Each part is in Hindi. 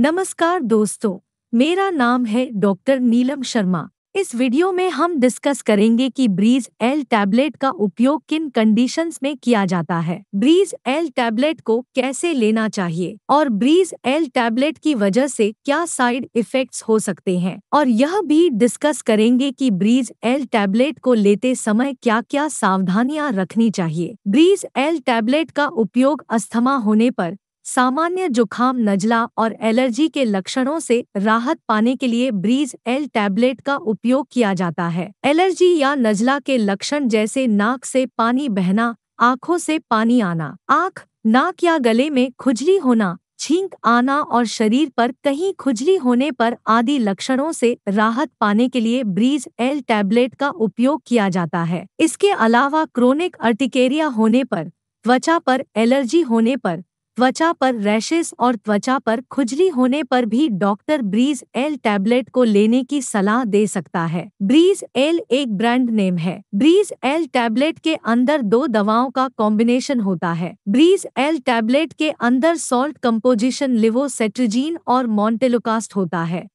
नमस्कार दोस्तों मेरा नाम है डॉक्टर नीलम शर्मा इस वीडियो में हम डिस्कस करेंगे कि ब्रीज एल टैबलेट का उपयोग किन कंडीशंस में किया जाता है ब्रीज एल टैबलेट को कैसे लेना चाहिए और ब्रीज एल टैबलेट की वजह से क्या साइड इफेक्ट्स हो सकते हैं और यह भी डिस्कस करेंगे कि ब्रीज एल टैबलेट को लेते समय क्या क्या सावधानियां रखनी चाहिए ब्रीज एल टैबलेट का उपयोग अस्थमा होने पर सामान्य जुखाम नजला और एलर्जी के लक्षणों से राहत पाने के लिए ब्रीज एल टैबलेट का उपयोग किया जाता है एलर्जी या नजला के लक्षण जैसे नाक से पानी बहना आंखों से पानी आना आंख नाक या गले में खुजली होना छींक आना और शरीर पर कहीं खुजली होने पर आदि लक्षणों से राहत पाने के लिए ब्रीज एल टैबलेट का उपयोग किया जाता है इसके अलावा क्रोनिक अर्टिकेरिया होने पर त्वचा पर एलर्जी होने पर त्वचा पर रैशेस और त्वचा पर खुजली होने पर भी डॉक्टर ब्रीज एल टैबलेट को लेने की सलाह दे सकता है ब्रीज एल एक ब्रांड नेम है ब्रीज एल टैबलेट के अंदर दो दवाओं का कॉम्बिनेशन होता है ब्रीज एल टैबलेट के अंदर सॉल्ट कम्पोजिशन लिवो और मोन्टेलोकास्ट होता है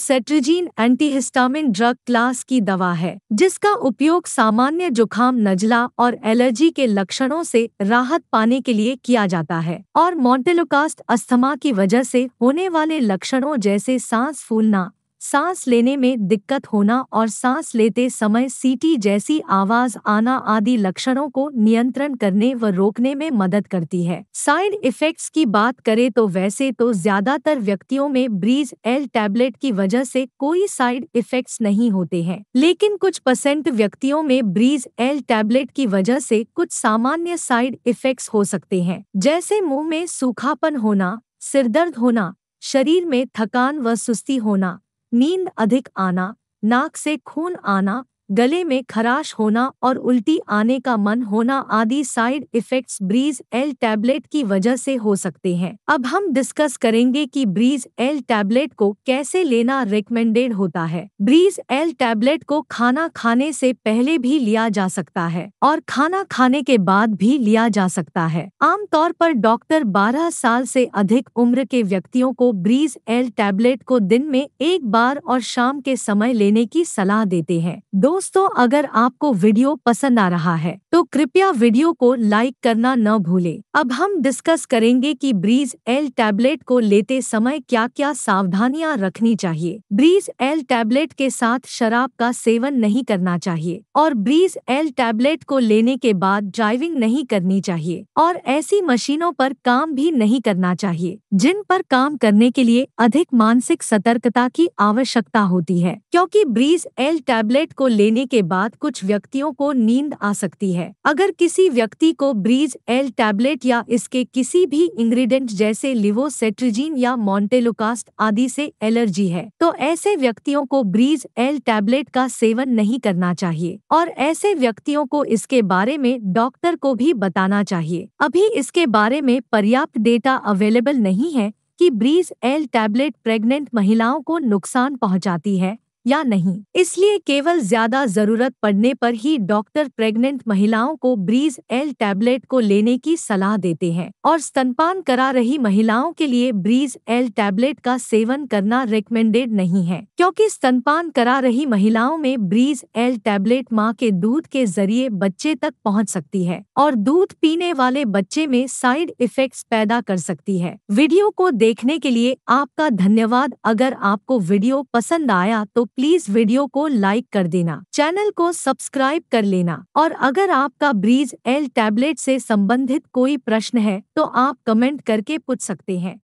सेट्रीजीन एंटीहिस्टामिन ड्रग क्लास की दवा है जिसका उपयोग सामान्य जुखाम नजला और एलर्जी के लक्षणों से राहत पाने के लिए किया जाता है और और मॉन्टेलोकास्ट अस्थमा की वजह से होने वाले लक्षणों जैसे सांस फूलना सांस लेने में दिक्कत होना और सांस लेते समय सीटी जैसी आवाज आना आदि लक्षणों को नियंत्रण करने व रोकने में मदद करती है साइड इफेक्ट्स की बात करें तो वैसे तो ज्यादातर व्यक्तियों में ब्रीज एल टैबलेट की वजह से कोई साइड इफेक्ट्स नहीं होते हैं लेकिन कुछ परसेंट व्यक्तियों में ब्रीज एल टैबलेट की वजह से कुछ सामान्य साइड इफेक्ट्स हो सकते हैं जैसे मुंह में सूखापन होना सिरदर्द होना शरीर में थकान व सुस्ती होना नींद अधिक आना नाक से खून आना गले में खराश होना और उल्टी आने का मन होना आदि side effects Breeze L tablet की वजह से हो सकते हैं अब हम डिस्कस करेंगे कि ब्रीज एल टैबलेट को कैसे लेना रिकमेंडेड होता है ब्रीज एल टैबलेट को खाना खाने से पहले भी लिया जा सकता है और खाना खाने के बाद भी लिया जा सकता है आमतौर पर डॉक्टर बारह साल से अधिक उम्र के व्यक्तियों को ब्रीज एल टैबलेट को दिन में एक बार और शाम के समय लेने की सलाह देते हैं दो दोस्तों अगर आपको वीडियो पसंद आ रहा है तो कृपया वीडियो को लाइक करना न भूले अब हम डिस्कस करेंगे कि ब्रीज एल टैबलेट को लेते समय क्या क्या सावधानियां रखनी चाहिए ब्रीज एल टैबलेट के साथ शराब का सेवन नहीं करना चाहिए और ब्रीज एल टैबलेट को लेने के बाद ड्राइविंग नहीं करनी चाहिए और ऐसी मशीनों पर काम भी नहीं करना चाहिए जिन पर काम करने के लिए अधिक मानसिक सतर्कता की आवश्यकता होती है क्योंकि ब्रीज एल टैबलेट को ले लेने के बाद कुछ व्यक्तियों को नींद आ सकती है अगर किसी व्यक्ति को ब्रीज एल टैबलेट या इसके किसी भी इंग्रेडिएंट जैसे लिवोसेट्रिजीन या मोन्टेलोकास्ट आदि से एलर्जी है तो ऐसे व्यक्तियों को ब्रीज एल टैबलेट का सेवन नहीं करना चाहिए और ऐसे व्यक्तियों को इसके बारे में डॉक्टर को भी बताना चाहिए अभी इसके बारे में पर्याप्त डेटा अवेलेबल नहीं है कि ब्रीज एल टैबलेट प्रेग्नेंट महिलाओं को नुकसान पहुंचाती है या नहीं इसलिए केवल ज्यादा जरूरत पड़ने पर ही डॉक्टर प्रेग्नेंट महिलाओं को ब्रीज एल टैबलेट को लेने की सलाह देते हैं और स्तनपान करा रही महिलाओं के लिए ब्रीज एल टैबलेट का सेवन करना रिकमेंडेड नहीं है क्योंकि स्तनपान करा रही महिलाओं में ब्रीज एल टैबलेट माँ के दूध के जरिए बच्चे तक पहुँच सकती है और दूध पीने वाले बच्चे में साइड इफेक्ट पैदा कर सकती है वीडियो को देखने के लिए आपका धन्यवाद अगर आपको वीडियो पसंद आया तो प्लीज वीडियो को लाइक कर देना चैनल को सब्सक्राइब कर लेना और अगर आपका ब्रीज एल टैबलेट से संबंधित कोई प्रश्न है तो आप कमेंट करके पूछ सकते हैं